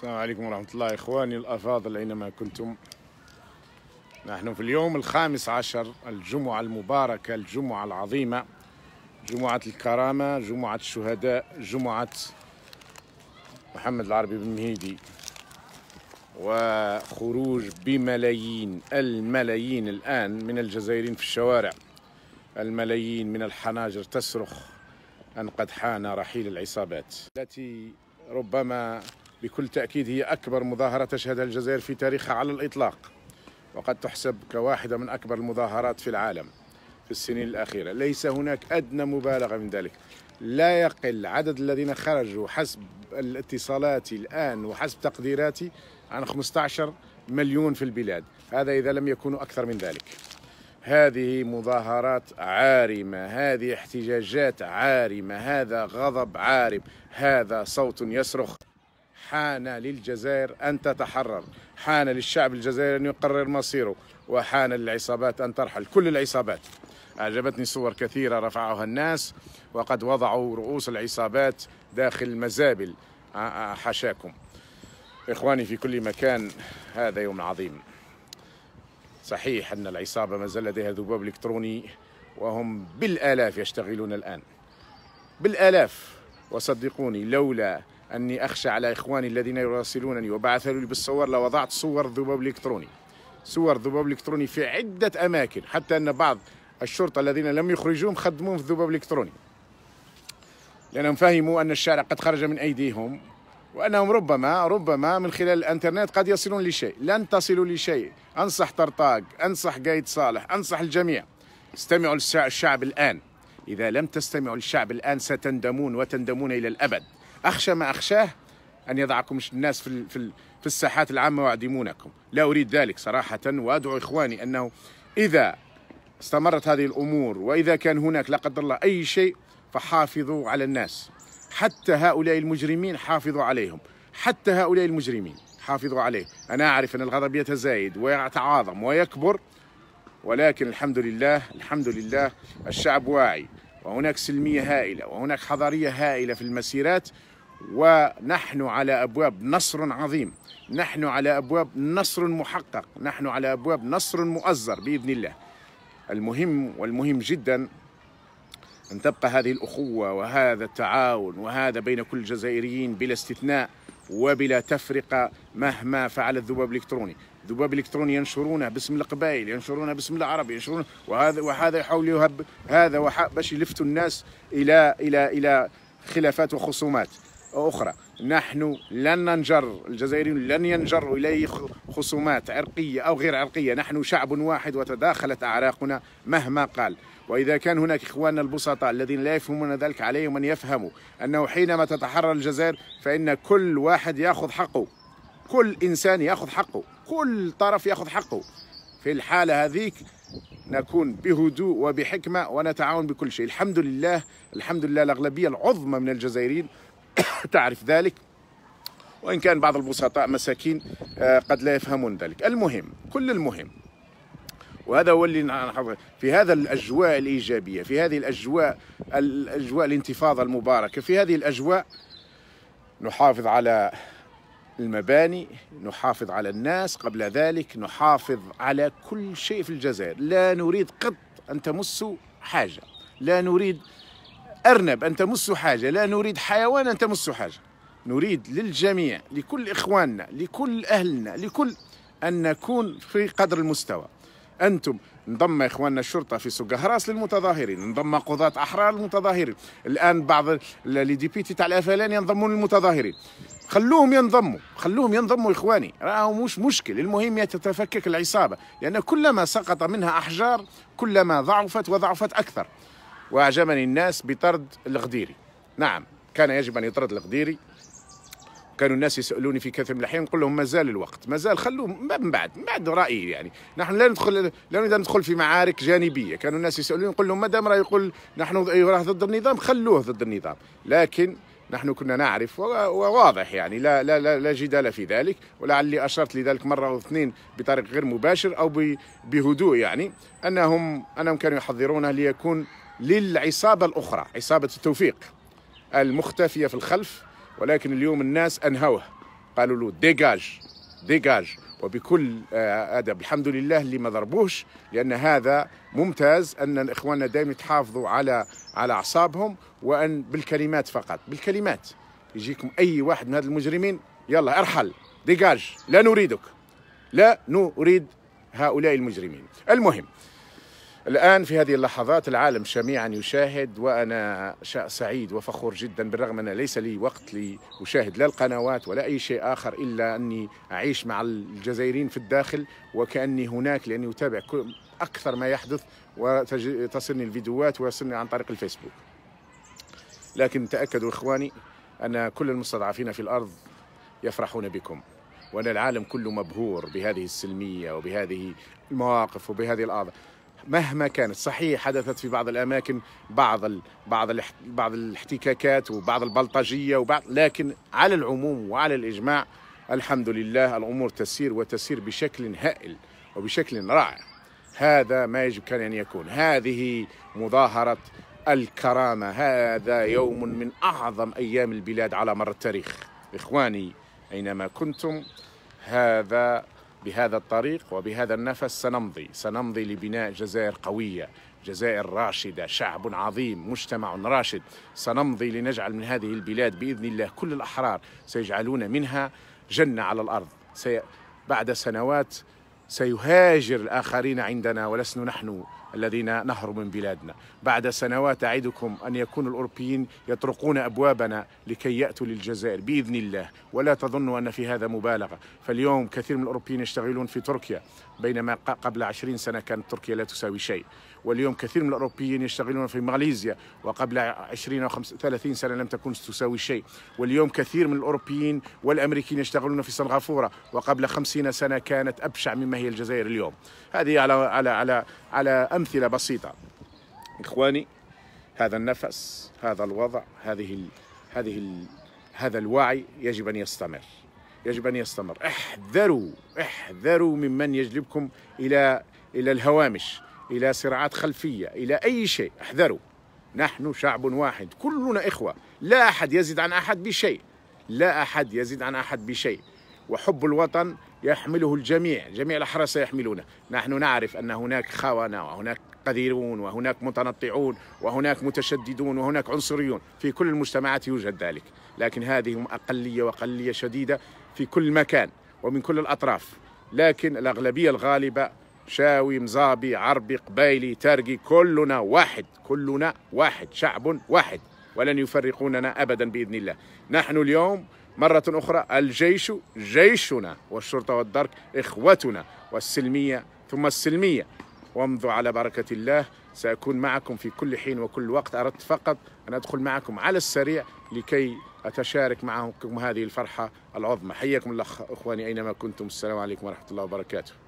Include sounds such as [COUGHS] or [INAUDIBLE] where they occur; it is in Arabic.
السلام عليكم ورحمة الله إخواني الأفاضل أينما كنتم نحن في اليوم الخامس عشر الجمعة المباركة الجمعة العظيمة جمعة الكرامة جمعة الشهداء جمعة محمد العربي بن مهيدي وخروج بملايين الملايين الآن من الجزائريين في الشوارع الملايين من الحناجر تصرخ أن قد حان رحيل العصابات التي ربما بكل تأكيد هي أكبر مظاهرة تشهدها الجزائر في تاريخها على الإطلاق وقد تحسب كواحدة من أكبر المظاهرات في العالم في السنين الأخيرة ليس هناك أدنى مبالغة من ذلك لا يقل عدد الذين خرجوا حسب الاتصالات الآن وحسب تقديراتي عن 15 مليون في البلاد هذا إذا لم يكونوا أكثر من ذلك هذه مظاهرات عارمة هذه احتجاجات عارمة هذا غضب عارم هذا صوت يصرخ حان للجزائر أن تتحرر حان للشعب الجزائري أن يقرر مصيره وحان للعصابات أن ترحل كل العصابات أعجبتني صور كثيرة رفعها الناس وقد وضعوا رؤوس العصابات داخل المزابل آه، آه، حشاكم إخواني في كل مكان هذا يوم عظيم صحيح أن العصابة ما زال لديها ذباب إلكتروني وهم بالآلاف يشتغلون الآن بالآلاف وصدقوني لولا أني أخشى على إخواني الذين يراسلونني وبعثوا لي بالصور لوضعت صور ذباب إلكتروني صور ذباب إلكتروني في عدة أماكن حتى أن بعض الشرطة الذين لم يخرجوهم خدموهم في الذباب الإلكتروني لأنهم فهموا أن الشارع قد خرج من أيديهم وأنهم ربما ربما من خلال الإنترنت قد يصلون لشيء لن تصلوا لشيء أنصح طرطاق أنصح قايد صالح أنصح الجميع استمعوا للشعب الآن إذا لم تستمعوا للشعب الآن ستندمون وتندمون إلى الأبد أخشى ما أخشاه أن يضعكم الناس في, في, في الساحات العامة ويعدمونكم لا أريد ذلك صراحة وأدعو إخواني أنه إذا استمرت هذه الأمور وإذا كان هناك لا قدر الله أي شيء فحافظوا على الناس حتى هؤلاء المجرمين حافظوا عليهم حتى هؤلاء المجرمين حافظوا عليه أنا أعرف أن الغضب يتزايد ويتعاظم ويكبر ولكن الحمد لله الحمد لله الشعب واعي وهناك سلمية هائلة وهناك حضارية هائلة في المسيرات ونحن على ابواب نصر عظيم نحن على ابواب نصر محقق نحن على ابواب نصر مؤزر باذن الله المهم والمهم جدا ان تبقى هذه الاخوه وهذا التعاون وهذا بين كل الجزائريين بلا استثناء وبلا تفرقه مهما فعل الذباب الالكتروني الذباب الالكتروني ينشرونه باسم القبائل ينشرونه باسم العرب ينشرونه وهذا وهذا يحاول يهب هذا باش يلفتوا الناس الى الى الى خلافات وخصومات أخرى نحن لن ننجر الجزائريون لن ينجروا إليه خصومات عرقية أو غير عرقية نحن شعب واحد وتداخلت أعراقنا مهما قال وإذا كان هناك إخواننا البسطاء الذين لا يفهمون ذلك عليهم أن يفهموا أنه حينما تتحرر الجزائر فإن كل واحد يأخذ حقه كل إنسان يأخذ حقه كل طرف يأخذ حقه في الحالة هذيك نكون بهدوء وبحكمة ونتعاون بكل شيء الحمد لله الحمد لله الأغلبية العظمى من الجزائريين [COUGHS] تعرف ذلك وإن كان بعض البسطاء مساكين آه، قد لا يفهمون ذلك المهم كل المهم وهذا هو اللي في هذا الأجواء الإيجابية في هذه الأجواء الأجواء الانتفاضة المباركة في هذه الأجواء نحافظ على المباني نحافظ على الناس قبل ذلك نحافظ على كل شيء في الجزائر لا نريد قط أن تمس حاجة لا نريد أرنب أن تمس حاجة لا نريد حيوان أن تمس حاجة نريد للجميع لكل إخواننا لكل أهلنا لكل أن نكون في قدر المستوى أنتم انضم إخواننا الشرطة في سوق هراس للمتظاهرين انضم قضاة أحرار للمتظاهرين الآن بعض الديبيتي تاع الأفلان ينضمون للمتظاهرين خلوهم ينضموا خلوهم ينضموا إخواني راهم مش مشكل المهم تتفكك العصابة لأن كلما سقط منها أحجار كلما ضعفت وضعفت أكثر وأعجبني الناس بطرد الغديري نعم كان يجب أن يطرد الغديري كانوا الناس يسالوني في كثير من الاحيان نقول لهم مازال الوقت مازال خلوه من بعد من بعد رايي يعني نحن لا ندخل لا نريد ندخل في معارك جانبيه كانوا الناس يسالوني نقول لهم ما دام راه يقول نحن راه ضد النظام خلوه ضد النظام لكن نحن كنا نعرف وواضح يعني لا لا لا, لا جدال في ذلك ولعلي اشرت لذلك مره او اثنين بطريق غير مباشر او بهدوء يعني انهم انهم كانوا يحضرونه ليكون للعصابة الأخرى عصابة التوفيق المختفية في الخلف ولكن اليوم الناس أنهوه قالوا له ديجاج ديجاج وبكل آه، ادب الحمد لله اللي ما ضربوش لان هذا ممتاز ان اخواننا دائما يتحافظوا على على اعصابهم وان بالكلمات فقط بالكلمات يجيكم اي واحد من هذا المجرمين يلا ارحل ديجاج لا نريدك لا نريد هؤلاء المجرمين المهم الآن في هذه اللحظات العالم جميعا يشاهد وأنا سعيد وفخور جدا بالرغم أن ليس لي وقت لأشاهد لا القنوات ولا أي شيء آخر إلا أني أعيش مع الجزائريين في الداخل وكأني هناك لأني أتابع أكثر ما يحدث وتصلني الفيديوهات ويصلني عن طريق الفيسبوك لكن تأكدوا إخواني أن كل المستضعفين في الأرض يفرحون بكم وأن العالم كله مبهور بهذه السلمية وبهذه المواقف وبهذه الأعضاء مهما كانت صحيح حدثت في بعض الاماكن بعض ال بعض ال بعض الاحتكاكات وبعض البلطجيه وبعض لكن على العموم وعلى الاجماع الحمد لله الامور تسير وتسير بشكل هائل وبشكل رائع هذا ما يجب كان ان يكون هذه مظاهره الكرامه هذا يوم من اعظم ايام البلاد على مر التاريخ اخواني اينما كنتم هذا بهذا الطريق وبهذا النفس سنمضي سنمضي لبناء جزائر قوية جزائر راشدة شعب عظيم مجتمع راشد سنمضي لنجعل من هذه البلاد بإذن الله كل الأحرار سيجعلون منها جنة على الأرض سي... بعد سنوات سيهاجر الآخرين عندنا ولسنا نحن الذين نهرب من بلادنا بعد سنوات أعدكم أن يكون الأوروبيين يطرقون أبوابنا لكي يأتوا للجزائر بإذن الله ولا تظنوا أن في هذا مبالغة فاليوم كثير من الأوروبيين يشتغلون في تركيا بينما قبل عشرين سنة كانت تركيا لا تساوي شيء واليوم كثير من الأوروبيين يشتغلون في ماليزيا وقبل 20 أو 30 سنة لم تكن تساوي شيء واليوم كثير من الأوروبيين والأمريكيين يشتغلون في سنغافورة وقبل 50 سنة كانت أبشع مما هي الجزائر اليوم هذه على على على على أمثلة بسيطة إخواني هذا النفس هذا الوضع هذه ال... هذه ال... هذا الوعي يجب أن يستمر يجب أن يستمر احذروا احذروا ممن يجلبكم إلى إلى الهوامش إلى صراعات خلفية إلى أي شيء احذروا نحن شعب واحد كلنا إخوة لا أحد يزيد عن أحد بشيء لا أحد يزيد عن أحد بشيء وحب الوطن يحمله الجميع جميع الأحرار يحملونه نحن نعرف أن هناك خونة وهناك قذرون وهناك متنطعون وهناك متشددون وهناك عنصريون في كل المجتمعات يوجد ذلك لكن هذه أقلية وأقلية شديدة في كل مكان ومن كل الأطراف لكن الأغلبية الغالبة شاوي مزابي عربي قبايلي ترقي كلنا واحد كلنا واحد شعب واحد ولن يفرقوننا أبدا بإذن الله نحن اليوم مرة أخرى الجيش جيشنا والشرطة والدرك إخوتنا والسلمية ثم السلمية وامضوا على بركة الله سأكون معكم في كل حين وكل وقت أردت فقط أن أدخل معكم على السريع لكي أتشارك معكم هذه الفرحة العظمى حياكم الله أخواني أينما كنتم السلام عليكم ورحمة الله وبركاته